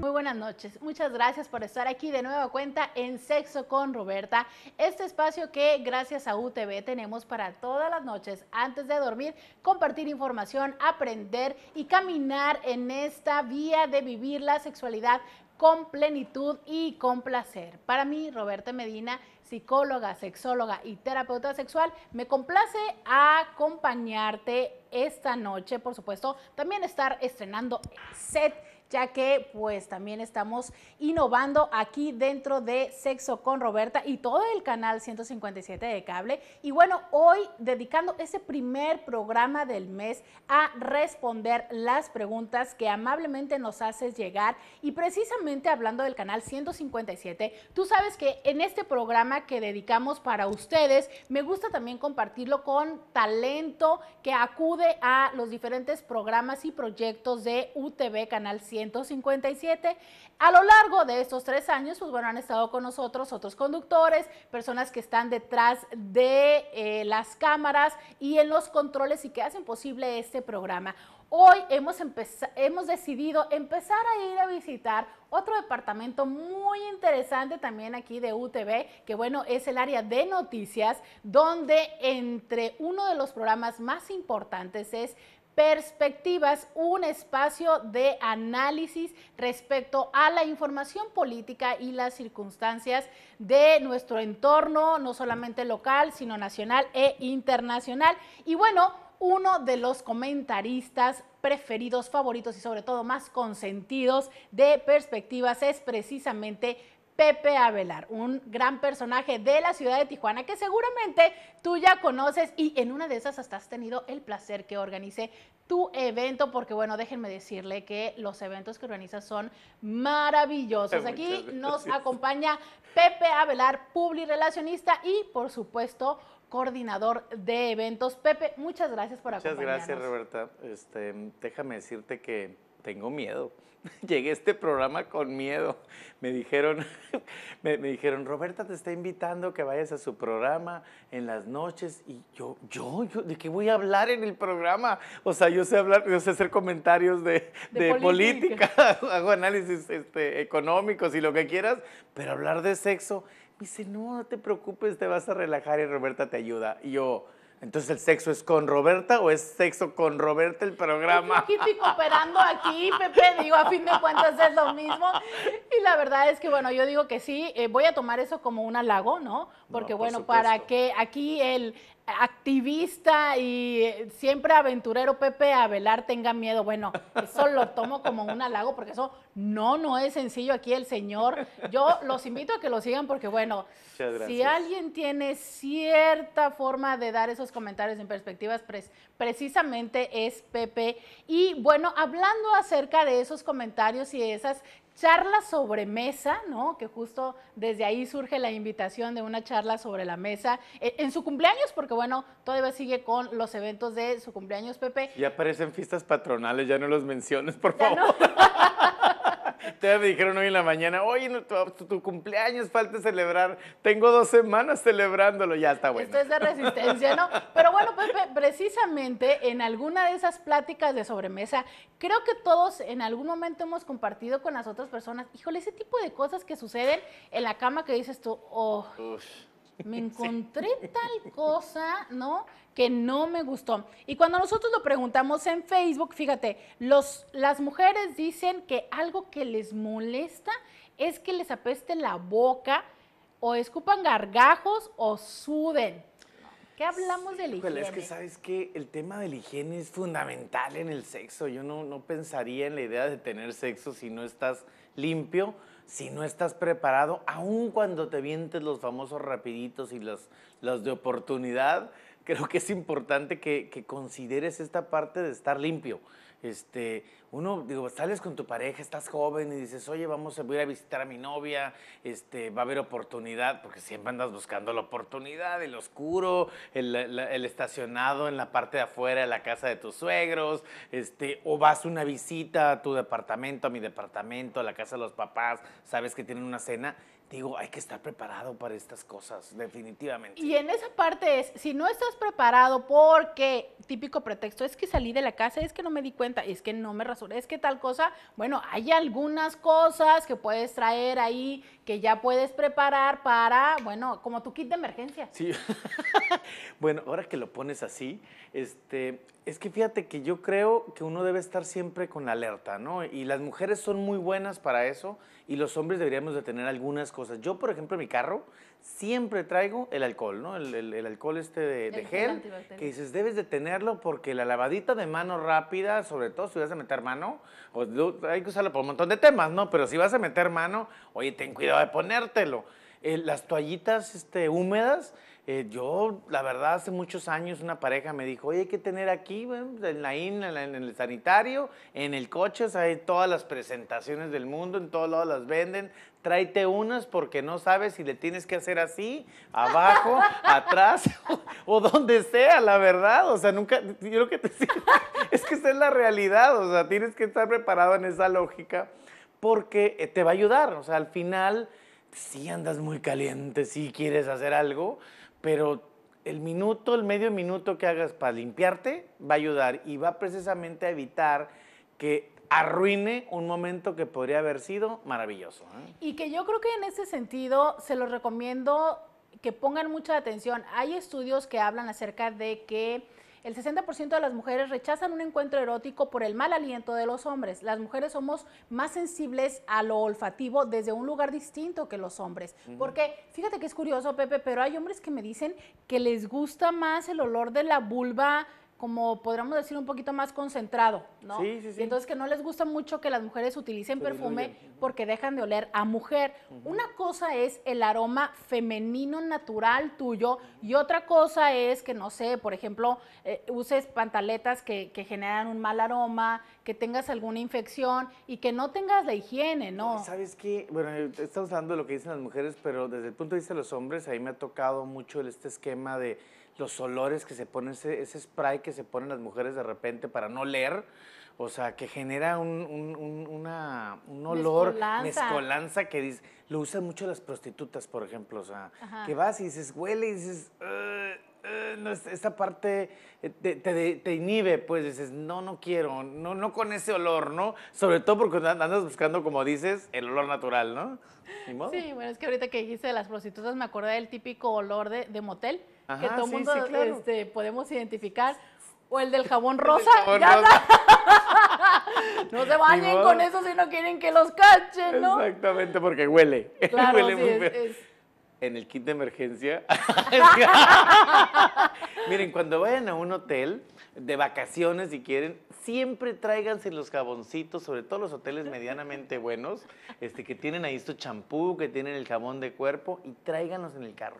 Muy buenas noches, muchas gracias por estar aquí de nueva cuenta en Sexo con Roberta, este espacio que gracias a UTV tenemos para todas las noches antes de dormir, compartir información, aprender y caminar en esta vía de vivir la sexualidad con plenitud y con placer. Para mí, Roberta Medina, psicóloga, sexóloga y terapeuta sexual, me complace acompañarte esta noche, por supuesto, también estar estrenando set ya que pues también estamos innovando aquí dentro de Sexo con Roberta y todo el canal 157 de cable. Y bueno, hoy dedicando ese primer programa del mes a responder las preguntas que amablemente nos haces llegar y precisamente hablando del canal 157, tú sabes que en este programa que dedicamos para ustedes, me gusta también compartirlo con talento que acude a los diferentes programas y proyectos de UTV Canal 157 157 A lo largo de estos tres años, pues bueno, han estado con nosotros otros conductores, personas que están detrás de eh, las cámaras y en los controles y que hacen posible este programa. Hoy hemos, hemos decidido empezar a ir a visitar otro departamento muy interesante también aquí de UTV, que bueno, es el área de noticias, donde entre uno de los programas más importantes es Perspectivas, un espacio de análisis respecto a la información política y las circunstancias de nuestro entorno, no solamente local, sino nacional e internacional. Y bueno, uno de los comentaristas preferidos, favoritos y sobre todo más consentidos de perspectivas es precisamente Pepe Abelar, un gran personaje de la ciudad de Tijuana que seguramente tú ya conoces y en una de esas hasta has tenido el placer que organice tu evento, porque bueno, déjenme decirle que los eventos que organizas son maravillosos. Aquí nos acompaña Pepe Avelar, publirelacionista y por supuesto coordinador de eventos. Pepe, muchas gracias por acompañarnos. Muchas gracias, Roberta. Este, déjame decirte que tengo miedo. Llegué a este programa con miedo. Me dijeron, me, dijeron, Roberta te está invitando que vayas a su programa en las noches. Y yo, yo, yo, ¿de qué voy a hablar en el programa? O sea, yo sé hablar, yo sé hacer comentarios de, política, hago análisis este, económicos y lo que quieras, pero hablar de sexo. Me dice, no, no te preocupes, te vas a relajar y Roberta te ayuda. Y yo, entonces, ¿el sexo es con Roberta o es sexo con Roberta el programa? Yo aquí cooperando aquí, Pepe, digo, a fin de cuentas es lo mismo. Y la verdad es que, bueno, yo digo que sí, eh, voy a tomar eso como un halago, ¿no? Porque, bueno, para que aquí el, activista y siempre aventurero Pepe velar tenga miedo. Bueno, eso lo tomo como un halago porque eso no, no es sencillo aquí el señor. Yo los invito a que lo sigan porque bueno, si alguien tiene cierta forma de dar esos comentarios en perspectivas, precisamente es Pepe. Y bueno, hablando acerca de esos comentarios y esas charla sobre mesa, ¿no? Que justo desde ahí surge la invitación de una charla sobre la mesa eh, en, su cumpleaños, porque bueno, todavía sigue con los eventos de su cumpleaños, Pepe. Ya aparecen fiestas patronales, ya no los menciones, por favor. me dijeron hoy en la mañana, oye, tu, cumpleaños falta celebrar, tengo dos semanas celebrándolo, ya está bueno. Esto es de resistencia, ¿no? Pero bueno, pues, precisamente en alguna de esas pláticas de sobremesa, creo que todos en algún momento hemos compartido con las otras personas, híjole, ese tipo de cosas que suceden en la cama que dices tú, oh me encontré tal cosa, ¿no? Que no me gustó. Y cuando nosotros lo preguntamos en Facebook, fíjate, los, las mujeres dicen que algo que les molesta es que les apeste la boca o escupan gargajos o suden. ¿Qué hablamos de higiene? Es que sabes que el tema de la higiene es fundamental en el sexo. Yo no pensaría en la idea de tener sexo si no estás limpio si no estás preparado, aun cuando te vientes los famosos rapiditos y los, de oportunidad, creo que es importante que, que, consideres esta parte de estar limpio. Este, uno, digo, sales con tu pareja, estás joven y dices, oye, vamos a ir a visitar a mi novia, este, va a haber oportunidad, porque siempre andas buscando la oportunidad, el oscuro, el, estacionado en la parte de afuera de la casa de tus suegros, este, o vas una visita a tu departamento, a mi departamento, a la casa de los papás, sabes que tienen una cena. Digo, hay que estar preparado para estas cosas, definitivamente. Y en esa parte es, si no estás preparado porque, típico pretexto, es que salí de la casa, es que no me di cuenta, es que no me es que tal cosa, bueno, hay algunas cosas que puedes traer ahí, que ya puedes preparar para, bueno, como tu kit de emergencia. Sí, bueno, ahora que lo pones así, este, es que fíjate que yo creo que uno debe estar siempre con la alerta, ¿no? Y las mujeres son muy buenas para eso y los hombres deberíamos de tener algunas cosas. Yo, por ejemplo, mi carro siempre traigo el alcohol, ¿no? El, alcohol este de, gel, que dices, debes de tenerlo porque la lavadita de mano rápida, sobre todo si vas a meter mano, hay que usarlo por un montón de temas, ¿no? Pero si vas a meter mano, oye, ten cuidado de ponértelo. Eh, las toallitas este, húmedas, eh, yo, la verdad, hace muchos años una pareja me dijo, oye, hay que tener aquí, en la IN, en el sanitario, en el coche, o sea, hay todas las presentaciones del mundo, en todos lados las venden, tráete unas porque no sabes si le tienes que hacer así, abajo, atrás o, donde sea, la verdad, o sea, nunca, yo lo que te es que esa es la realidad, o sea, tienes que estar preparado en esa lógica porque eh, te va a ayudar, o sea, al final, si andas muy caliente, si quieres hacer algo, pero el minuto, el medio minuto que hagas para limpiarte va a ayudar y va precisamente a evitar que arruine un momento que podría haber sido maravilloso. ¿eh? Y que yo creo que en ese sentido se los recomiendo que pongan mucha atención. Hay estudios que hablan acerca de que el 60% de las mujeres rechazan un encuentro erótico por el mal aliento de los hombres. Las mujeres somos más sensibles a lo olfativo desde un lugar distinto que los hombres. Porque fíjate que es curioso, Pepe, pero hay hombres que me dicen que les gusta más el olor de la vulva como podríamos decir, un poquito más concentrado, ¿no? Sí, sí, sí. Y entonces que no les gusta mucho que las mujeres utilicen perfume porque dejan de oler a mujer. Una cosa es el aroma femenino natural tuyo y otra cosa es que, no sé, por ejemplo, eh, uses pantaletas que, generan un mal aroma, que tengas alguna infección y que no tengas la higiene, ¿no? ¿Sabes qué? Bueno, eh, estamos hablando de lo que dicen las mujeres, pero desde el punto de vista de los hombres, ahí me ha tocado mucho este esquema de los olores que se pone ese, ese spray que se ponen las mujeres de repente para no leer, o sea, que genera un, un, una, olor, mezcolanza. que dice, lo usan mucho las prostitutas, por ejemplo, o sea, que vas y dices, huele y dices, eh, eh, esta parte eh, te, te, inhibe, pues dices, no, no quiero, no, no con ese olor, ¿no? Sobre todo porque andas buscando, como dices, el olor natural, ¿no? Sí, bueno, es que ahorita que dijiste de las prostitutas me acordé del típico olor de, motel, que todo mundo este, podemos identificar o el del jabón rosa. no se bañen con eso si no quieren que los cachen, ¿no? Exactamente, porque huele. huele muy En el kit de emergencia. Miren, cuando vayan a un hotel de vacaciones, si quieren, siempre tráiganse los jaboncitos, sobre todo los hoteles medianamente buenos, este, que tienen ahí su champú, que tienen el jabón de cuerpo, y tráiganlos en el carro.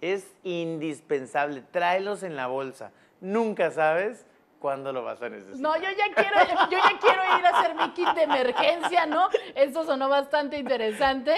Es indispensable, tráelos en la bolsa nunca sabes cuándo lo vas a necesitar. No, yo ya quiero, yo ya quiero ir a hacer mi kit de emergencia, ¿no? Eso sonó bastante interesante.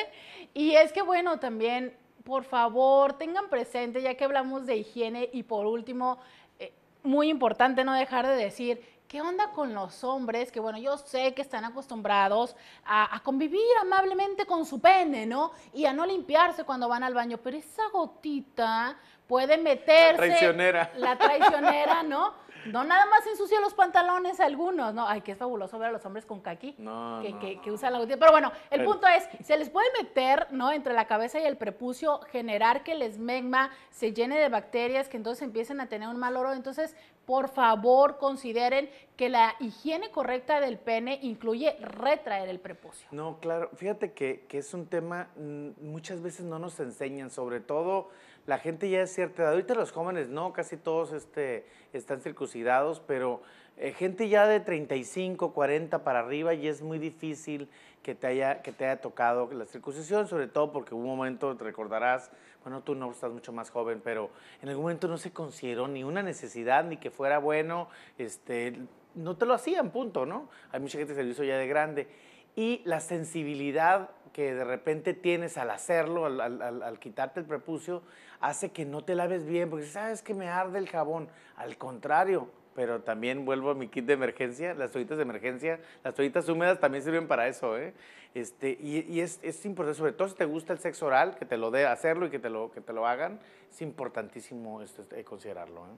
Y es que bueno, también, por favor, tengan presente, ya que hablamos de higiene y por último, eh, muy importante no dejar de decir ¿Qué onda con los hombres? Que bueno, yo sé que están acostumbrados a, convivir amablemente con su pene, ¿no? Y a no limpiarse cuando van al baño, pero esa gotita puede meterse. La traicionera. La traicionera, ¿no? No nada más ensucia los pantalones algunos, ¿no? Ay, que es fabuloso ver a los hombres con caqui no, que, que, usan la gotita. Pero bueno, el, punto es, se les puede meter, ¿no? Entre la cabeza y el prepucio, generar que el esmegma se llene de bacterias, que entonces empiecen a tener un mal oro, Entonces, por favor consideren que la higiene correcta del pene incluye retraer el prepucio. No, claro, fíjate que, es un tema, mm, muchas veces no nos enseñan, sobre todo la gente ya es cierta edad, ahorita los jóvenes no, casi todos este, están circuncidados, pero eh, gente ya de 35, 40 para arriba y es muy difícil que te haya, que te haya tocado la circuncisión, sobre todo porque hubo un momento, te recordarás, bueno, tú no estás mucho más joven, pero en algún momento no se consideró ni una necesidad, ni que fuera bueno, este, no te lo hacían, punto, ¿no? Hay mucha gente que se lo hizo ya de grande. Y la sensibilidad que de repente tienes al hacerlo, al, al quitarte el prepucio, hace que no te laves bien, porque sabes ah, que me arde el jabón. Al contrario, pero también vuelvo a mi kit de emergencia, las toallitas de emergencia, las toallitas húmedas también sirven para eso, ¿eh? Este, y, es, importante, sobre todo si te gusta el sexo oral, que te lo dé hacerlo y que te lo, que te lo hagan, es importantísimo este, considerarlo. ¿eh?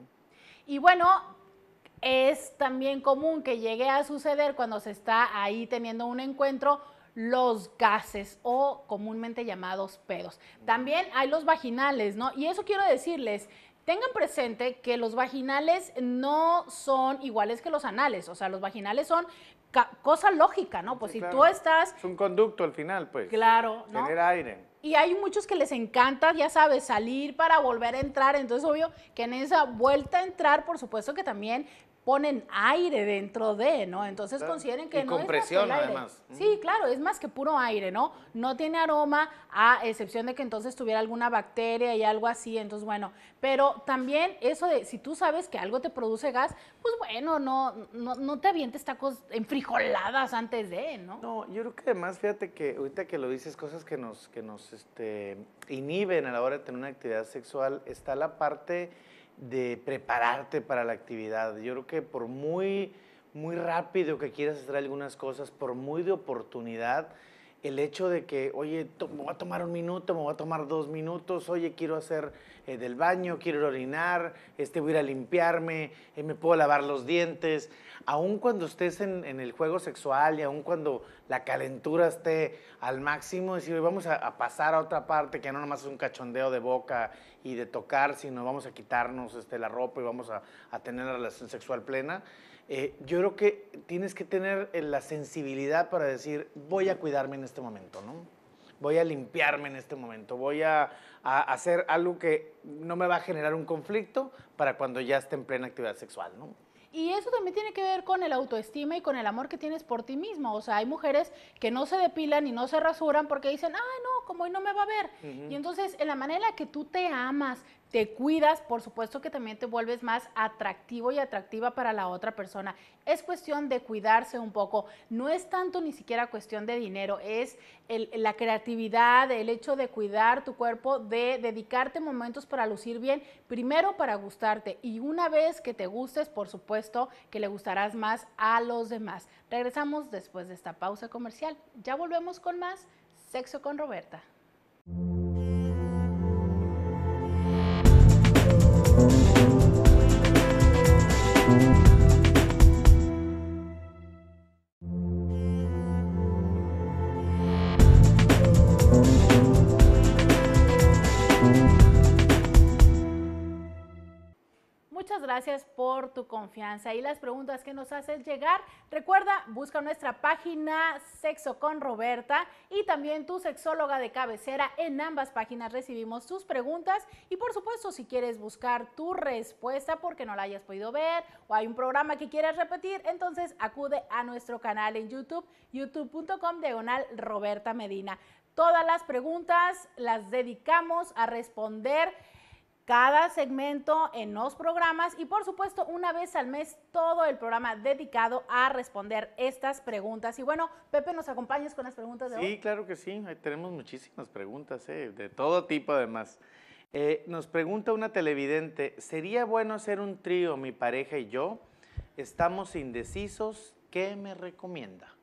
Y bueno, es también común que llegue a suceder cuando se está ahí teniendo un encuentro los gases o comúnmente llamados pedos. También hay los vaginales, ¿no? Y eso quiero decirles, tengan presente que los vaginales no son iguales que los anales, o sea, los vaginales son cosa lógica, ¿no? Pues si tú estás... Es un conducto al final, pues. Claro, aire. Y hay muchos que les encanta, ya sabes, salir para volver a entrar, entonces obvio que en esa vuelta a entrar, por supuesto que también ponen aire dentro de, ¿no? Entonces consideren que no es más que además. Sí, claro, es más que puro aire, ¿no? No tiene aroma, a excepción de que entonces tuviera alguna bacteria y algo así, entonces bueno, pero también eso de si tú sabes que algo te produce gas, pues bueno, no no, no te avientes tacos enfrijoladas antes de, ¿no? No, yo creo que además fíjate que ahorita que lo dices cosas que nos que nos este inhiben a la hora de tener una actividad sexual, está la parte de prepararte para la actividad. Yo creo que por muy, muy rápido que quieras hacer algunas cosas, por muy de oportunidad, el hecho de que, oye, me voy a tomar un minuto, me voy a tomar dos minutos, oye, quiero hacer eh, del baño, quiero orinar, este, voy a ir a limpiarme, eh, me puedo lavar los dientes. Aun cuando estés en, el juego sexual y aun cuando la calentura esté al máximo, decir, vamos a, pasar a otra parte, que no nomás es un cachondeo de boca y de tocar, sino vamos a quitarnos este, la ropa y vamos a, a tener una relación sexual plena. Eh, yo creo que tienes que tener eh, la sensibilidad para decir, voy a cuidarme en este momento, ¿no? Voy a limpiarme en este momento, voy a, hacer algo que no me va a generar un conflicto para cuando ya esté en plena actividad sexual, ¿no? Y eso también tiene que ver con el autoestima y con el amor que tienes por ti mismo. O sea, hay mujeres que no se depilan y no se rasuran porque dicen, ah, no, como hoy no me va a ver. Y entonces, en la manera que tú te amas, te cuidas, por supuesto que también te vuelves más atractivo y atractiva para la otra persona. Es cuestión de cuidarse un poco, no es tanto ni siquiera cuestión de dinero, es la creatividad, el hecho de cuidar tu cuerpo, de dedicarte momentos para lucir bien, primero para gustarte y una vez que te gustes, por supuesto que le gustarás más a los demás. Regresamos después de esta pausa comercial. Ya volvemos con más Sexo con Roberta. gracias por tu confianza y las preguntas que nos haces llegar. Recuerda, busca nuestra página Sexo con Roberta y también tu sexóloga de cabecera. En ambas páginas recibimos tus preguntas y por supuesto si quieres buscar tu respuesta porque no la hayas podido ver o hay un programa que quieras repetir, entonces acude a nuestro canal en YouTube, youtube.com diagonal Roberta Medina. Todas las preguntas las dedicamos a responder cada segmento en los programas y por supuesto una vez al mes todo el programa dedicado a responder estas preguntas. Y bueno, Pepe, ¿nos acompañas con las preguntas de hoy? Sí, claro que sí, tenemos muchísimas preguntas, eh, de todo tipo además. Eh, nos pregunta una televidente, ¿sería bueno hacer un trío, mi pareja y yo? Estamos indecisos, ¿qué me recomienda?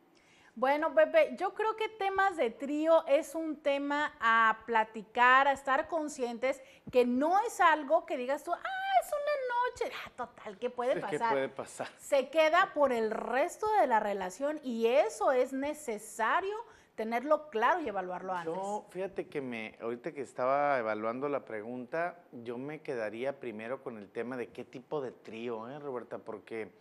Bueno, Pepe, yo creo que temas de trío es un tema a platicar, a estar conscientes, que no es algo que digas tú, ah, es una noche, ah, total, ¿qué puede pasar. ¿Qué puede pasar. Se queda por el resto de la relación y eso es necesario tenerlo claro y evaluarlo antes. Yo, fíjate que me, ahorita que estaba evaluando la pregunta, yo me quedaría primero con el tema de qué tipo de trío, ¿eh, Roberta? Porque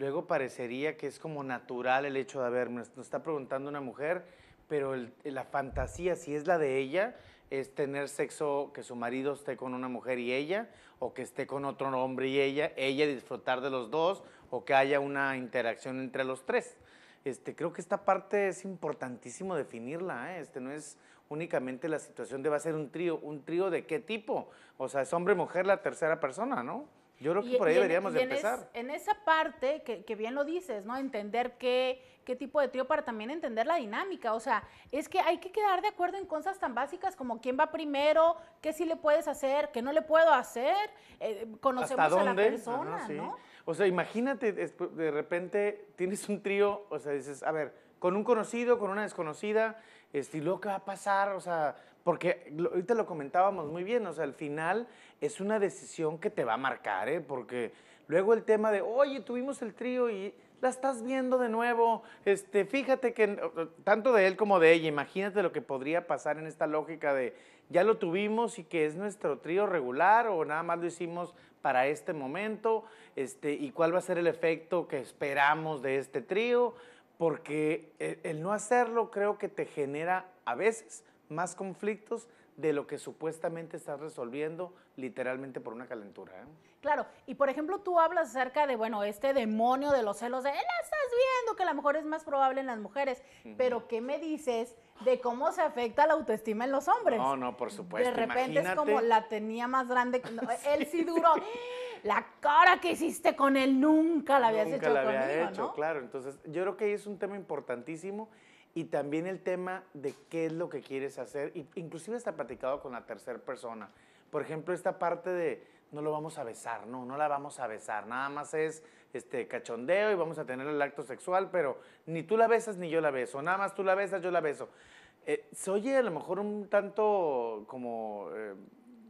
luego parecería que es como natural el hecho de haber, nos, está preguntando una mujer, pero la fantasía, si es la de ella, es tener sexo, que su marido esté con una mujer y ella, o que esté con otro hombre y ella, ella disfrutar de los dos, o que haya una interacción entre los tres. Este, creo que esta parte es importantísimo definirla, ¿eh? este, no es únicamente la situación de va a ser un trío, un trío de qué tipo, o sea, es hombre, mujer, la tercera persona, ¿no? Yo creo que por ahí deberíamos de empezar. En, esa parte, que, bien lo dices, ¿no? Entender qué, qué tipo de trío para también entender la dinámica. O sea, es que hay que quedar de acuerdo en cosas tan básicas como quién va primero, qué sí le puedes hacer, qué no le puedo hacer. Eh, conocemos a la persona, ¿no? O sea, imagínate, pues, de repente tienes un trío, o sea, dices, a ver, con un conocido, con una desconocida, este, ¿y luego qué va a pasar? O sea porque ahorita lo comentábamos muy bien, o sea, al final es una decisión que te va a marcar, ¿eh? Porque luego el tema de, oye, tuvimos el trío y la estás viendo de nuevo, este, fíjate que eh, tanto de él como de ella, imagínate lo que podría pasar en esta lógica de, ya lo tuvimos y que es nuestro trío regular o nada más lo hicimos para este momento, este, y cuál va a ser el efecto que esperamos de este trío, porque eh, el no hacerlo creo que te genera a veces más conflictos de lo que supuestamente estás resolviendo literalmente por una calentura. ¿eh? Claro, y por ejemplo tú hablas acerca de, bueno, este demonio de los celos, de, la estás viendo, que a lo mejor es más probable en las mujeres, pero ¿qué me dices de cómo se afecta la autoestima en los hombres? No, no, por supuesto. De repente es como la tenía más grande, él sí duró. La cara que hiciste con él nunca la habías nunca la había hecho, claro. Entonces, yo creo que ahí es un tema importantísimo y también el tema de qué es lo que quieres hacer, inclusive está platicado con la tercera persona. Por ejemplo, esta parte de no lo vamos a besar, no, no la vamos a besar, nada más es este cachondeo y vamos a tener el acto sexual, pero ni tú la besas ni yo la beso, nada más tú la besas, yo la beso. Eh, se oye a lo mejor un tanto como eh,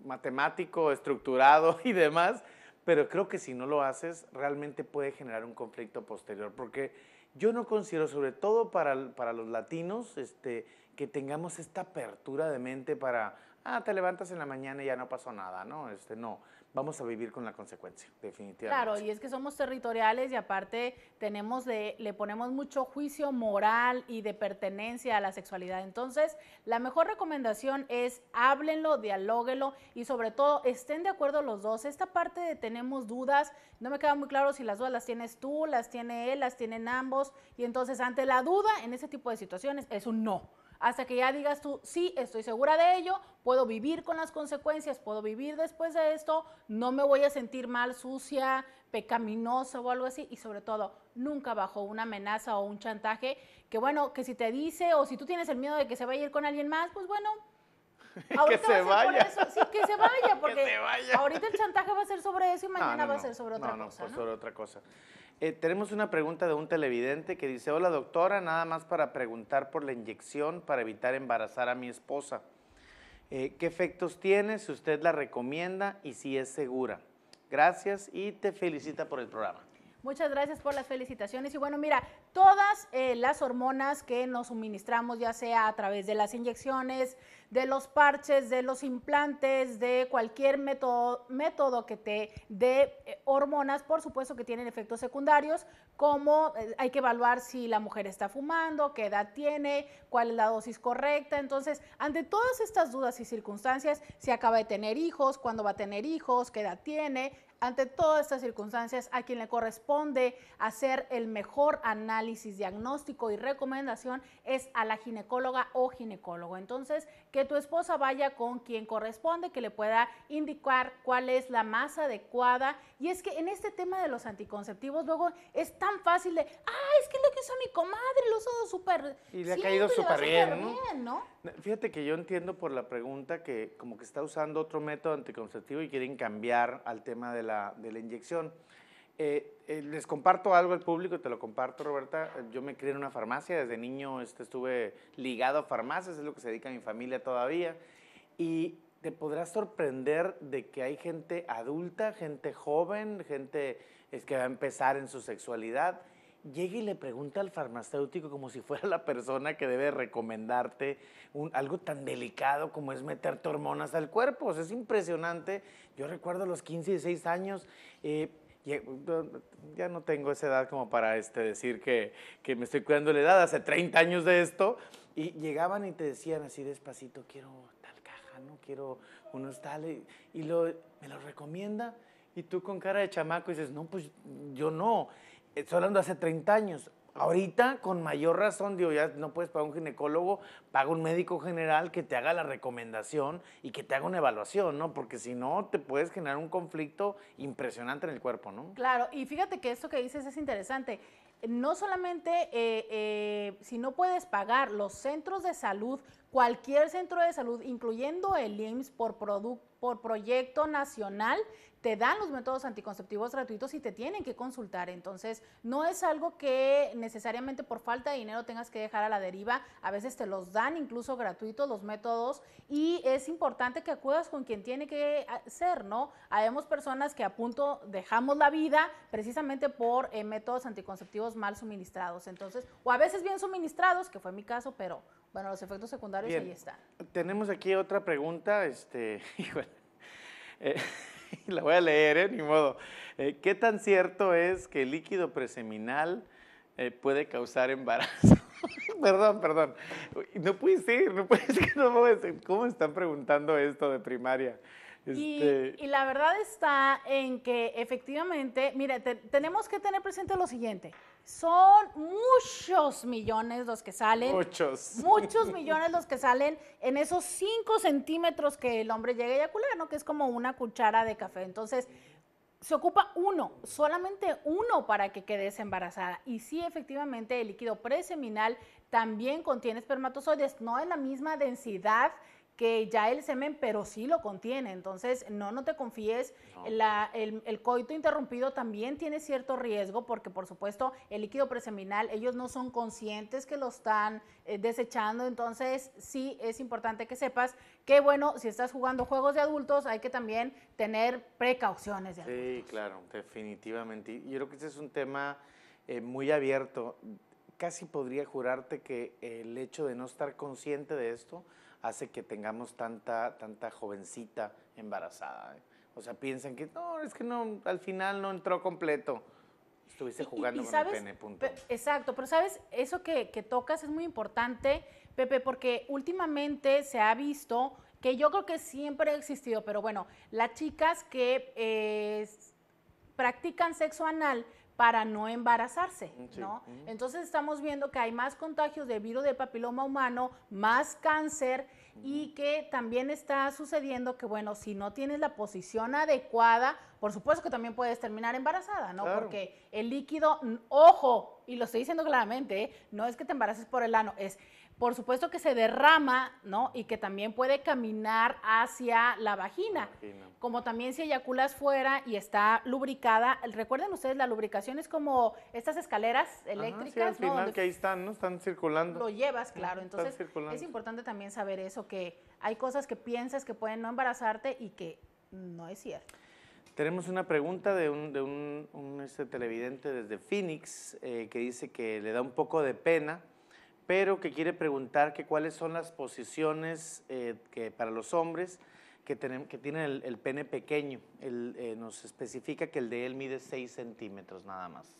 matemático, estructurado y demás, pero creo que si no lo haces realmente puede generar un conflicto posterior, porque yo no considero, sobre todo para, para los latinos, este, que tengamos esta apertura de mente para, ah, te levantas en la mañana y ya no pasó nada, ¿no? Este, no vamos a vivir con la consecuencia, definitivamente. Claro, y es que somos territoriales y aparte tenemos de, le ponemos mucho juicio moral y de pertenencia a la sexualidad. Entonces, la mejor recomendación es háblenlo, dialóguenlo y sobre todo estén de acuerdo los dos. Esta parte de tenemos dudas, no me queda muy claro si las dudas las tienes tú, las tiene él, las tienen ambos. Y entonces, ante la duda, en ese tipo de situaciones, es un no hasta que ya digas tú, sí, estoy segura de ello, puedo vivir con las consecuencias, puedo vivir después de esto, no me voy a sentir mal, sucia, pecaminosa o algo así, y sobre todo, nunca bajo una amenaza o un chantaje, que bueno, que si te dice o si tú tienes el miedo de que se vaya a ir con alguien más, pues bueno, que se vaya. Sí, que se vaya, porque ahorita el chantaje va a ser sobre eso y mañana va a ser sobre otra cosa. Pues no, sobre otra cosa. Eh, tenemos una pregunta de un televidente que dice, hola doctora, nada más para preguntar por la inyección para evitar embarazar a mi esposa. Eh, ¿Qué efectos tiene? Si usted la recomienda y si es segura. Gracias y te felicita por el programa. Muchas gracias por las felicitaciones. Y bueno, mira, todas eh, las hormonas que nos suministramos, ya sea a través de las inyecciones, de los parches, de los implantes, de cualquier método, método que te dé eh, hormonas, por supuesto que tienen efectos secundarios, como eh, hay que evaluar si la mujer está fumando, qué edad tiene, cuál es la dosis correcta. Entonces, ante todas estas dudas y circunstancias, si acaba de tener hijos, cuándo va a tener hijos, qué edad tiene, ante todas estas circunstancias a quien le corresponde hacer el mejor análisis, diagnóstico y recomendación es a la ginecóloga o ginecólogo. Entonces, que tu esposa vaya con quien corresponde, que le pueda indicar cuál es la más adecuada. Y es que en este tema de los anticonceptivos luego es tan fácil de, ¡ay, ah, es que lo que hizo mi comadre, lo usó súper... Y le ha caído súper bien, ¿no? Fíjate que yo entiendo por la pregunta que como que está usando otro método anticonceptivo y quieren cambiar al tema de la, inyección. Eh, eh, les comparto algo al público, te lo comparto Roberta. Yo me crié en una farmacia, desde niño este, estuve ligado a farmacias, es lo que se dedica a mi familia todavía. Y te podrás sorprender de que hay gente adulta, gente joven, gente que va a empezar en su sexualidad, llega y le pregunta al farmacéutico como si fuera la persona que debe recomendarte un, algo tan delicado como es meter hormonas al cuerpo. es impresionante. Yo recuerdo a los 15 y 16 años. Eh, ya no tengo esa edad como para este, decir que, que me estoy cuidando la edad, hace 30 años de esto, y llegaban y te decían así despacito, quiero tal caja, no quiero unos tales, y me lo recomienda, y tú con cara de chamaco dices, no, pues yo no estoy hablando hace 30 años. Ahorita, con mayor razón, digo, ya no puedes pagar un ginecólogo, paga un médico general que te haga la recomendación y que te haga una evaluación, ¿no? Porque si no, te puedes generar un conflicto impresionante en el cuerpo, ¿no? Claro, y fíjate que esto que dices es interesante. No solamente eh, eh, si no puedes pagar los centros de salud, cualquier centro de salud, incluyendo el IMSS, por, producto, por proyecto nacional te dan los métodos anticonceptivos gratuitos y te tienen que consultar. Entonces, no es algo que necesariamente por falta de dinero tengas que dejar a la deriva. A veces te los dan incluso gratuitos los métodos y es importante que acudas con quien tiene que ser, ¿no? Habemos personas que a punto dejamos la vida precisamente por eh, métodos anticonceptivos mal suministrados. Entonces, o a veces bien suministrados, que fue mi caso, pero bueno, los efectos secundarios ahí están. Tenemos aquí otra pregunta, este, eh, la voy a leer, ¿eh? ni modo. Eh, ¿Qué tan cierto es que el líquido preseminal eh, puede causar embarazo? perdón, perdón. No puede ser, no puede ser ¿Cómo están preguntando esto de primaria? Este y, la verdad está en que efectivamente, mire, tenemos que tener presente lo siguiente. Son muchos millones los que salen. Muchos. millones los que salen en esos 5 centímetros que el hombre llega a eyacular, ¿no? Que es como una cuchara de café. Entonces, se ocupa uno, solamente uno para que quedes embarazada. Y sí, efectivamente, el líquido preseminal también contiene espermatozoides, no en la misma densidad que ya el semen, pero sí lo contiene. Entonces, no, no te confíes. el, coito interrumpido también tiene cierto riesgo porque, por supuesto, el líquido preseminal, ellos no son conscientes que lo están eh, desechando. Entonces, sí es importante que sepas que, bueno, si estás jugando juegos de adultos, hay que también tener precauciones. De adultos. sí, claro, definitivamente. Yo creo que ese es un tema eh, muy abierto casi podría jurarte que el hecho de no estar consciente de esto hace que tengamos tanta, tanta jovencita embarazada. ¿eh? O sea, piensan que no, es que no, al final no entró completo. Estuviste jugando con el pene, Exacto, pero sabes, eso que, que tocas es muy importante, Pepe, porque últimamente se ha visto que yo creo que siempre ha existido, pero bueno, las chicas que eh, practican sexo anal, para no embarazarse, mm, ¿no? Mm. Entonces estamos viendo que hay más contagios de virus de papiloma humano, más cáncer y que también está sucediendo que, bueno, si no tienes la posición adecuada, por supuesto que también puedes terminar embarazada, ¿no? Porque el líquido, ojo, y lo estoy diciendo claramente, ¿eh? no es que te embaraces por el ano, es por supuesto que se derrama, ¿no? Y que también puede caminar hacia la vagina. Como también si eyaculas fuera y está lubricada. Recuerden ustedes, la lubricación es como estas escaleras eléctricas, ¿no? que ahí están, ¿no? Están circulando. Lo llevas, claro. Entonces, es importante también saber eso, que hay cosas que piensas que pueden no embarazarte y que no es cierto. Tenemos una pregunta de un, de este televidente desde Phoenix eh, que dice que le da un poco de pena pero que quiere preguntar que cuáles son las posiciones eh, que para los hombres que, tienen, el, pene pequeño. Eh, nos especifica que el de él mide 6 centímetros nada más.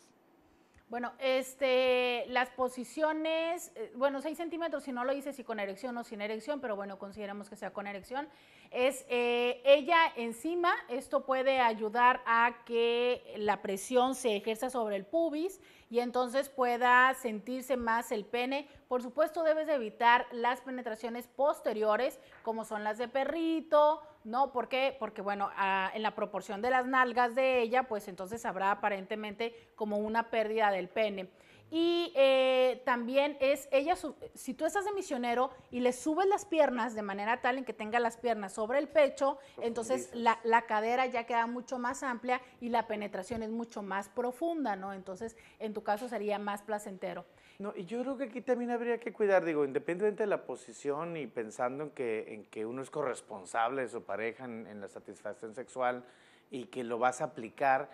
Bueno, este, las posiciones, eh, bueno, 6 centímetros si no lo hice, si con erección o sin erección, pero bueno, consideramos que sea con erección. Es eh, ella encima, esto puede ayudar a que la presión se ejerza sobre el pubis y entonces pueda sentirse más el pene. Por supuesto, debes evitar las penetraciones posteriores, como son las de perrito no, ¿por qué? Porque, bueno, ah, en la proporción de las nalgas de ella, pues entonces habrá aparentemente como una pérdida del pene. Y eh, también es, ella, si tú estás de misionero y le subes las piernas de manera tal en que tenga las piernas sobre el pecho, entonces la, la, cadera ya queda mucho más amplia y la penetración es mucho más profunda, ¿no? Entonces, en tu caso sería más placentero. No, y yo creo que aquí también habría que cuidar, digo, independientemente de la posición y pensando en que, en que uno es corresponsable de su pareja en, la satisfacción sexual y que lo vas a aplicar,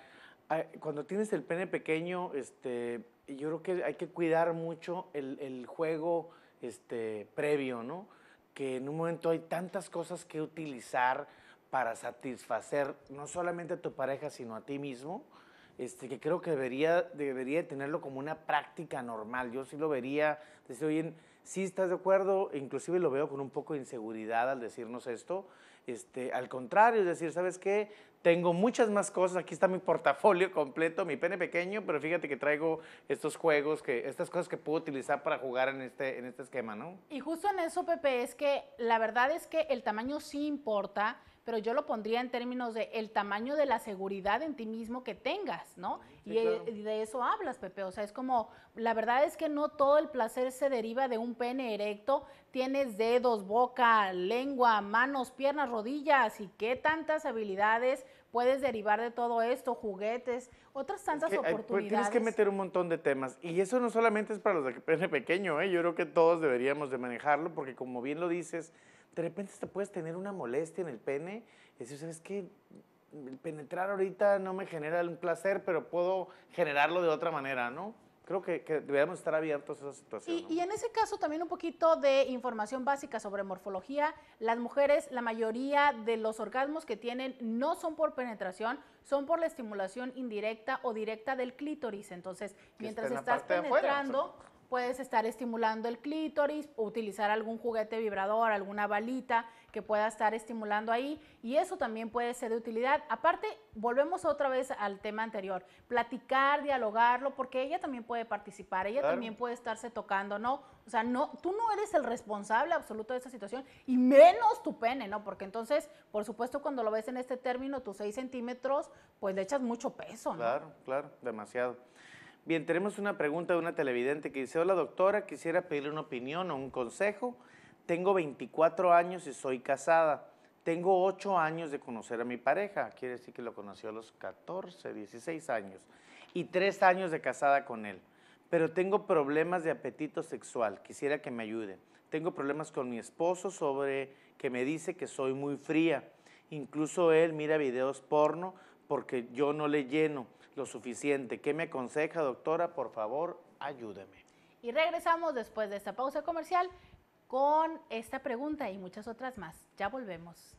ah, cuando tienes el pene pequeño, este, yo creo que hay que cuidar mucho el, el juego este, previo, ¿no? Que en un momento hay tantas cosas que utilizar para satisfacer no solamente a tu pareja, sino a ti mismo este, que creo que debería, debería tenerlo como una práctica normal. Yo sí lo vería, decir, oye, sí estás de acuerdo, inclusive lo veo con un poco de inseguridad al decirnos esto. Este, al contrario, es decir, ¿sabes qué? Tengo muchas más cosas, aquí está mi portafolio completo, mi pene pequeño, pero fíjate que traigo estos juegos, que, estas cosas que puedo utilizar para jugar en este, en este esquema, ¿no? Y justo en eso, Pepe, es que la verdad es que el tamaño sí importa, pero yo lo pondría en términos de el tamaño de la seguridad en ti mismo que tengas, ¿no? Eh, y, de eso hablas, Pepe. O sea, es como, la verdad es que no todo el placer se deriva de un pene erecto. Tienes dedos, boca, lengua, manos, piernas, rodillas y qué tantas habilidades puedes derivar de todo esto, juguetes, otras tantas es pues, tienes que meter un montón de temas y eso no solamente es para los de pene pequeño, ¿eh? yo creo que todos deberíamos de manejarlo porque como bien lo dices, de repente te puedes tener una molestia en el pene y decir, ¿sabes qué? Penetrar ahorita no me genera un placer, pero puedo generarlo de otra manera, ¿no? Creo que, deberíamos estar abiertos a esa situación. Y, en ese caso también un poquito de información básica sobre morfología. Las mujeres, la mayoría de los orgasmos que tienen no son por penetración, son por la estimulación indirecta o directa del clítoris. Entonces, mientras estás penetrando... Puedes estar estimulando el clítoris, utilizar algún juguete vibrador, alguna balita que pueda estar estimulando ahí y eso también puede ser de utilidad. Aparte, volvemos otra vez al tema anterior, platicar, dialogarlo, porque ella también puede participar, ella también puede estarse tocando, ¿no? O sea, no, tú no eres el responsable absoluto de esta situación y menos tu pene, ¿no? Porque entonces, por supuesto, cuando lo ves en este término, tus 6 centímetros, pues le echas mucho peso, ¿no? Claro, claro, demasiado. Bien, tenemos una pregunta de una televidente que dice, hola doctora, quisiera pedirle una opinión o un consejo. Tengo 24 años y soy casada. Tengo 8 años de conocer a mi pareja, quiere decir que lo conoció a los 14, 16 años, y 3 años de casada con él. Pero tengo problemas de apetito sexual, quisiera que me ayude. Tengo problemas con mi esposo sobre que me dice que soy muy fría. Incluso él mira videos porno porque yo no le lleno lo suficiente. ¿Qué me aconseja, doctora? Por favor, ayúdeme. Y regresamos después de esta pausa comercial con esta pregunta y muchas otras más. Ya volvemos.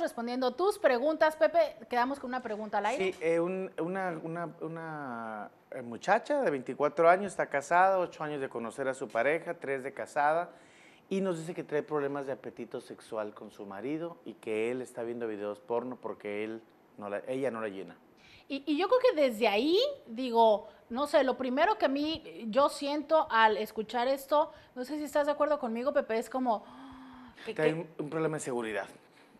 respondiendo tus preguntas, Pepe. Quedamos con una pregunta al aire. Sí, eh, una, eh, muchacha de 24 años está casada, 8 años de conocer a su pareja, 3 de casada, y nos dice que trae problemas de apetito sexual con su marido y que él está viendo videos porno porque él no ella no la llena. Y, yo creo que desde ahí, digo, no sé, lo primero que a mí yo siento al escuchar esto, no sé si estás de acuerdo conmigo, Pepe, es como... Que, Hay un, problema de seguridad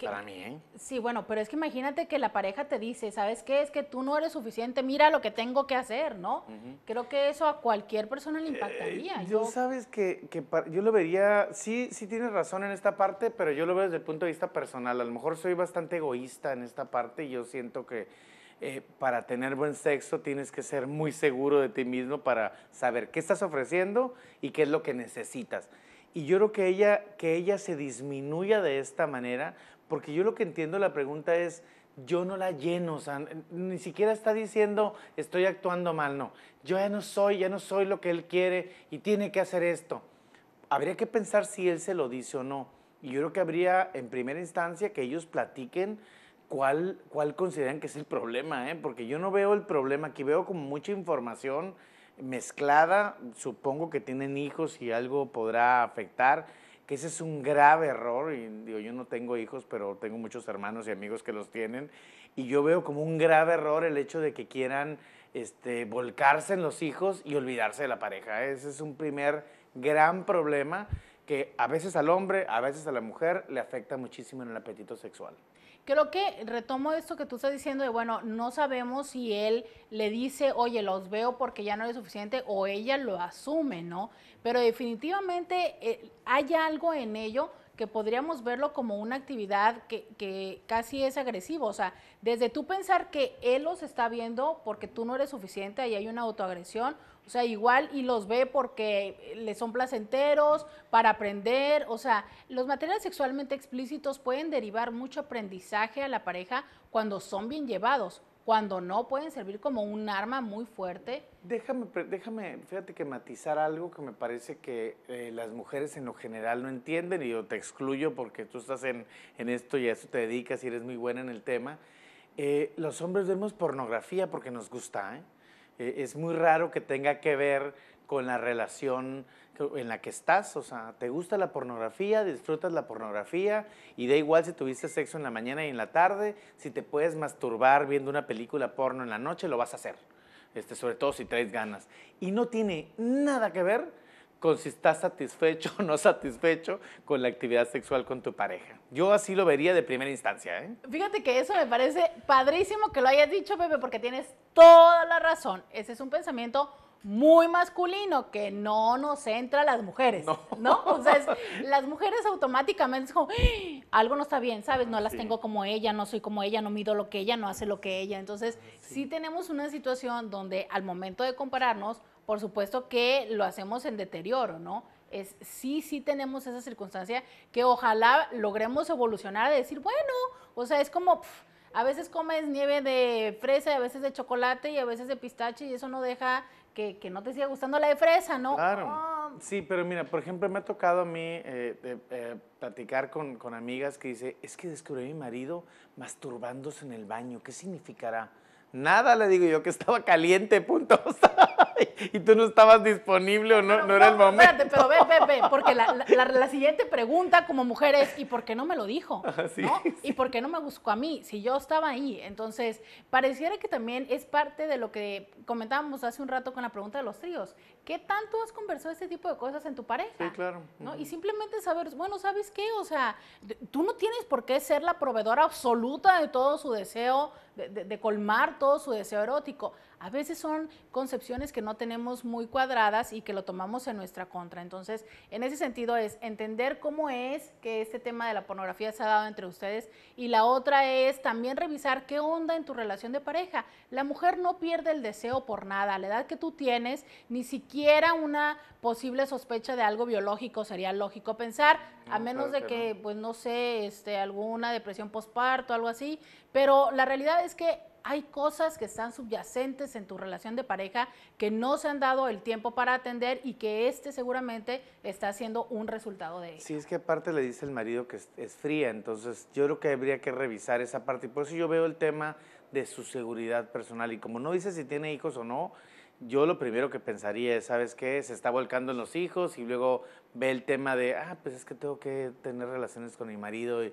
para mí, ¿eh? Sí, bueno, pero es que imagínate que la pareja te dice, ¿sabes qué? Es que tú no eres suficiente, mira lo que tengo que hacer, ¿no? Creo que eso a cualquier persona le eh, impactaría. yo, sabes que, yo lo vería, sí, sí tienes razón en esta parte, pero yo lo veo desde el punto de vista personal. A lo mejor soy bastante egoísta en esta parte y yo siento que... Eh, para tener buen sexo tienes que ser muy seguro de ti mismo para saber qué estás ofreciendo y qué es lo que necesitas. Y yo creo que ella, que ella se disminuya de esta manera, porque yo lo que entiendo la pregunta es, yo no la lleno, ni siquiera está diciendo estoy actuando mal, no. Yo ya no soy, ya no soy lo que él quiere y tiene que hacer esto. Habría que pensar si él se lo dice o no. Y yo creo que habría, en primera instancia, que ellos platiquen cuál, cuál consideran que es el problema, ¿eh? porque yo no veo el problema aquí, veo como mucha información mezclada, supongo que tienen hijos y algo podrá afectar, que ese es un grave error, y digo, yo no tengo hijos, pero tengo muchos hermanos y amigos que los tienen, y yo veo como un grave error el hecho de que quieran este, volcarse en los hijos y olvidarse de la pareja. Ese es un primer gran problema que a veces al hombre, a veces a la mujer, le afecta muchísimo en el apetito sexual. Creo que retomo esto que tú estás diciendo de, bueno, no sabemos si él le dice, oye, los veo porque ya no eres suficiente, o ella lo asume, ¿no? Pero definitivamente eh, hay algo en ello que podríamos verlo como una actividad que, casi es agresivo. O sea, desde tú pensar que él los está viendo porque tú no eres suficiente, ahí hay una autoagresión, o sea, igual y los ve porque les son placenteros, para aprender. O sea, los materiales sexualmente explícitos pueden derivar mucho aprendizaje a la pareja cuando son bien llevados. Cuando no, pueden servir como un arma muy fuerte. Déjame, déjame fíjate que matizar algo que me parece que eh, las mujeres en lo general no entienden, y yo te excluyo porque tú estás en, esto y a eso te dedicas y eres muy buena en el tema. Eh, los hombres vemos pornografía porque nos gusta, ¿eh? Eh, es muy raro que tenga que ver con la relación en la que estás, o sea, te gusta la pornografía, disfrutas la pornografía y da igual si tuviste sexo en la mañana y en la tarde, si te puedes masturbar viendo una película porno en la noche, lo vas a hacer, este, sobre todo si traes ganas. Y no tiene nada que ver con si estás satisfecho o no satisfecho con la actividad sexual con tu pareja. Yo así lo vería de primera instancia. ¿eh? Fíjate que eso me parece padrísimo que lo hayas dicho, Pepe, porque tienes toda la razón. Ese es un pensamiento muy masculino que no nos entra a las mujeres, ¿no? O sea, las mujeres automáticamente es como, ¡Ah! algo no está bien, ¿sabes? No las tengo como ella, no soy como ella, no mido lo que ella, no hace lo que ella. Entonces, si sí tenemos una situación donde al momento de compararnos, por supuesto que lo hacemos en deterioro, ¿no? Es, sí, sí tenemos esa circunstancia que ojalá logremos evolucionar, a decir, bueno, o sea, es como... a veces comes nieve de fresa, y a veces de chocolate y a veces de pistache y eso no deja que, no te siga gustando la de fresa, ¿no? Claro. Ah. Sí, pero mira, por ejemplo, me ha tocado a mí eh, eh, eh, platicar con, con, amigas que dice, es que descubrí a mi marido masturbándose en el baño, ¿qué significará? Nada le digo yo que estaba caliente, punto. y tú no estabas disponible o no, era el momento. Espérate, pero ve, ve, ve, porque la, siguiente pregunta como mujer es, ¿y por qué no me lo dijo? Ah, ¿no? ¿Y por qué no me buscó a mí? Si yo estaba ahí. Entonces, pareciera que también es parte de lo que comentábamos hace un rato con la pregunta de los tríos, ¿qué tanto has conversado este tipo de cosas en tu pareja? Sí, claro. ¿no? Y simplemente saber, bueno, ¿sabes qué? O sea, tú no tienes por qué ser la proveedora absoluta de todo su deseo, de, de, colmar todo su deseo erótico. A veces son concepciones que no tenemos muy cuadradas y que lo tomamos en nuestra contra. Entonces, en ese sentido es entender cómo es que este tema de la pornografía se ha dado entre ustedes y la otra es también revisar qué onda en tu relación de pareja. La mujer no pierde el deseo por nada. La edad que tú tienes, ni siquiera era una posible sospecha de algo biológico sería lógico pensar, a menos de que, pues no sé, este, alguna depresión postparto, algo así, pero la realidad es que hay cosas que están subyacentes en tu relación de pareja que no se han dado el tiempo para atender y que este seguramente está siendo un resultado de eso. Sí, es que aparte le dice el marido que es, fría, entonces yo creo que habría que revisar esa parte y por eso yo veo el tema de su seguridad personal y como no dice si tiene hijos o no, yo lo primero que pensaría es, ¿sabes qué? Se está volcando en los hijos y luego ve el tema de, ah, pues es que tengo que tener relaciones con mi marido y,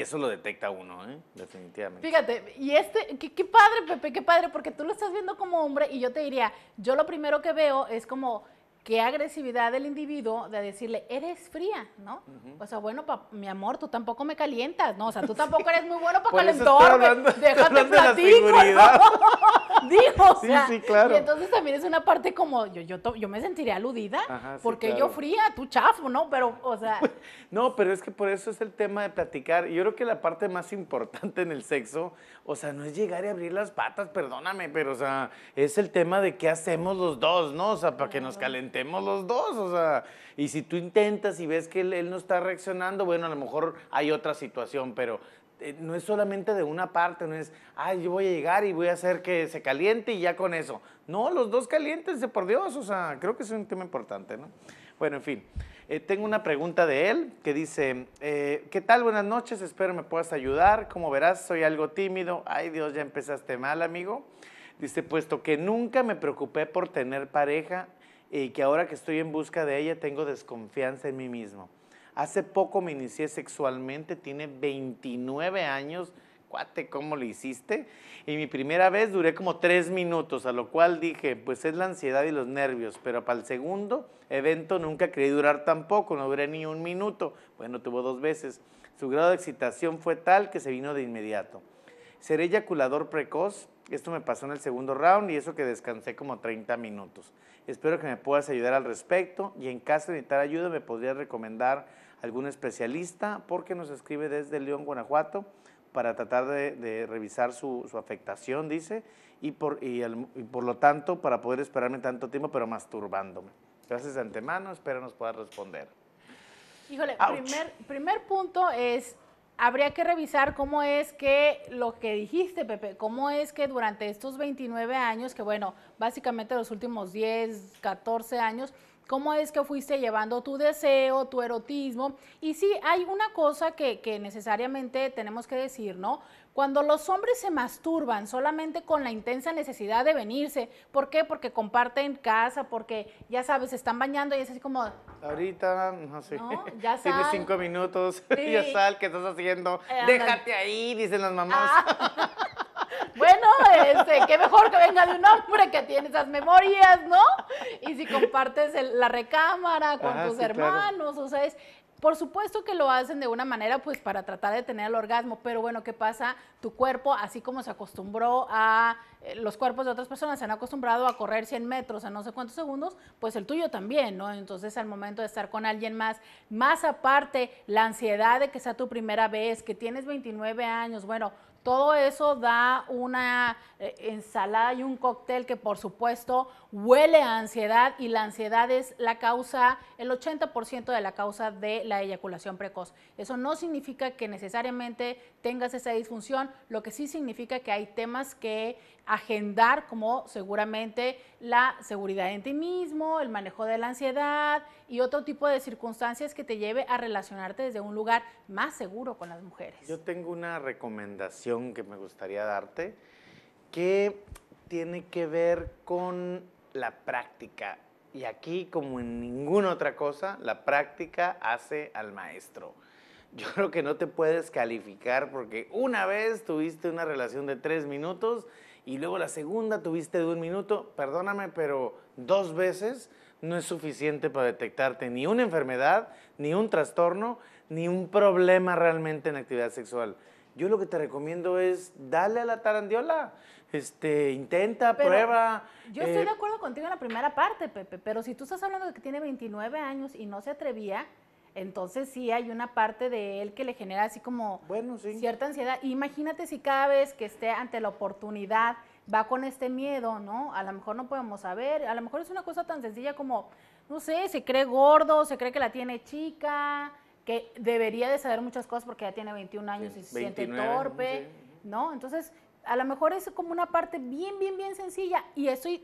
eso lo detecta uno, ¿eh? Definitivamente. Fíjate, y este, qué padre, Pepe, qué padre, porque tú lo estás viendo como hombre y yo te diría, yo lo primero que veo es como qué agresividad del individuo de decirle, eres fría, ¿no? O sea, bueno, mi amor, tú tampoco me calientas, ¿no? O sea, tú tampoco eres muy bueno para calentarme, déjate platico, Digo, o sea, y entonces también es una parte como, yo, yo, yo me sentiré aludida, porque yo fría, tú chafo, ¿no? Pero, o sea... No, pero es que por eso es el tema de platicar. Yo creo que la parte más importante en el sexo, o sea, no es llegar y abrir las patas, perdóname, pero, o sea, es el tema de qué hacemos los dos, ¿no? O sea, para que nos calentemos los dos, o sea, y si tú intentas y ves que él, no está reaccionando, bueno, a lo mejor hay otra situación, pero eh, no es solamente de una parte, no es, ay, yo voy a llegar y voy a hacer que se caliente y ya con eso. No, los dos caliéntense, por Dios, o sea, creo que es un tema importante, ¿no? Bueno, en fin. Eh, tengo una pregunta de él que dice, eh, ¿qué tal? Buenas noches, espero me puedas ayudar. Como verás, soy algo tímido. Ay Dios, ya empezaste mal, amigo. Dice, puesto que nunca me preocupé por tener pareja, y que ahora que estoy en busca de ella tengo desconfianza en mí mismo. Hace poco me inicié sexualmente, tiene 29 años, cuate, ¿cómo lo hiciste? Y mi primera vez duré como tres minutos, a lo cual dije, pues es la ansiedad y los nervios, pero para el segundo evento nunca creí durar tampoco, no duré ni un minuto, bueno, tuvo dos veces. Su grado de excitación fue tal que se vino de inmediato. Seré eyaculador precoz. Esto me pasó en el segundo round y eso que descansé como 30 minutos. Espero que me puedas ayudar al respecto y en caso de necesitar ayuda me podrías recomendar algún especialista porque nos escribe desde León, Guanajuato para tratar de, revisar su, afectación, dice, y por, por lo tanto para poder esperarme tanto tiempo, pero masturbándome. Gracias de antemano, espero nos puedas responder. Híjole, primer, primer punto es habría que revisar cómo es que lo que dijiste, Pepe, cómo es que durante estos 29 años, que bueno, básicamente los últimos 10, 14 años, cómo es que fuiste llevando tu deseo, tu erotismo. Y sí, hay una cosa que, que necesariamente tenemos que decir, ¿no? Cuando los hombres se masturban solamente con la intensa necesidad de venirse, ¿por qué? Porque comparten casa, porque ya sabes, están bañando y es así como... Ahorita, no sé, Ya tienes cinco minutos, ya sal, ¿qué estás haciendo? Eh, Déjate ahí, dicen las mamás. Ah. bueno, este, qué mejor que venga de un hombre que tiene esas memorias, ¿no? Y si compartes la recámara con ah, tus hermanos, o sea, es, por supuesto que lo hacen de una manera pues para tratar de tener el orgasmo, pero bueno, ¿qué pasa? Tu cuerpo, así como se acostumbró a los cuerpos de otras personas se han acostumbrado a correr 100 metros en no sé cuántos segundos, pues el tuyo también, ¿no? Entonces al momento de estar con alguien más, más aparte la ansiedad de que sea tu primera vez, que tienes 29 años, bueno, todo eso da una eh, ensalada y un cóctel que por supuesto huele a ansiedad y la ansiedad es la causa, el 80% de la causa de la eyaculación precoz. Eso no significa que necesariamente tengas esa disfunción, lo que sí significa que hay temas que agendar como seguramente la seguridad en ti mismo, el manejo de la ansiedad y otro tipo de circunstancias que te lleve a relacionarte desde un lugar más seguro con las mujeres. Yo tengo una recomendación que me gustaría darte que tiene que ver con la práctica. Y aquí, como en ninguna otra cosa, la práctica hace al maestro. Yo creo que no te puedes calificar porque una vez tuviste una relación de tres minutos y luego la segunda tuviste de un minuto, perdóname, pero dos veces no es suficiente para detectarte ni una enfermedad, ni un trastorno, ni un problema realmente en actividad sexual. Yo lo que te recomiendo es dale a la tarandiola. Este, intenta, prueba. Yo estoy eh, de acuerdo contigo en la primera parte, Pepe, pero si tú estás hablando de que tiene 29 años y no se atrevía, entonces sí hay una parte de él que le genera así como cierta ansiedad. Imagínate si cada vez que esté ante la oportunidad va con este miedo, ¿no? A lo mejor no podemos saber, a lo mejor es una cosa tan sencilla como, no sé, se cree gordo, se cree que la tiene chica, que debería de saber muchas cosas porque ya tiene 21 años y se siente torpe, ¿no? Entonces, a lo mejor es como una parte bien, bien, bien sencilla y estoy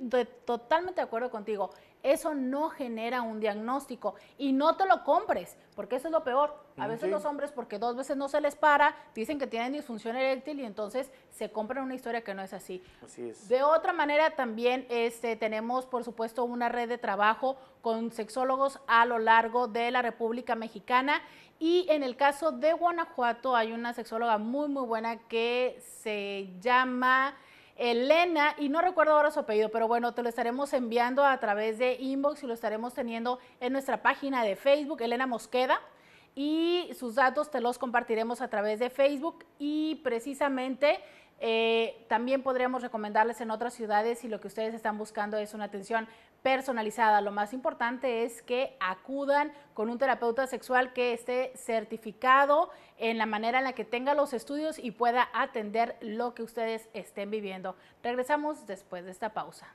totalmente de acuerdo contigo eso no genera un diagnóstico y no te lo compres, porque eso es lo peor. A veces los hombres, porque dos veces no se les para, dicen que tienen disfunción eréctil y entonces se compran una historia que no es así. Así es. De otra manera, también este, tenemos, por supuesto, una red de trabajo con sexólogos a lo largo de la República Mexicana y en el caso de Guanajuato hay una sexóloga muy, muy buena que se llama... Elena, y no recuerdo ahora su apellido, pero bueno, te lo estaremos enviando a través de inbox y lo estaremos teniendo en nuestra página de Facebook, Elena Mosqueda y sus datos te los compartiremos a través de Facebook y precisamente eh, también podríamos recomendarles en otras ciudades si lo que ustedes están buscando es una atención personalizada. Lo más importante es que acudan con un terapeuta sexual que esté certificado en la manera en la que tenga los estudios y pueda atender lo que ustedes estén viviendo. Regresamos después de esta pausa.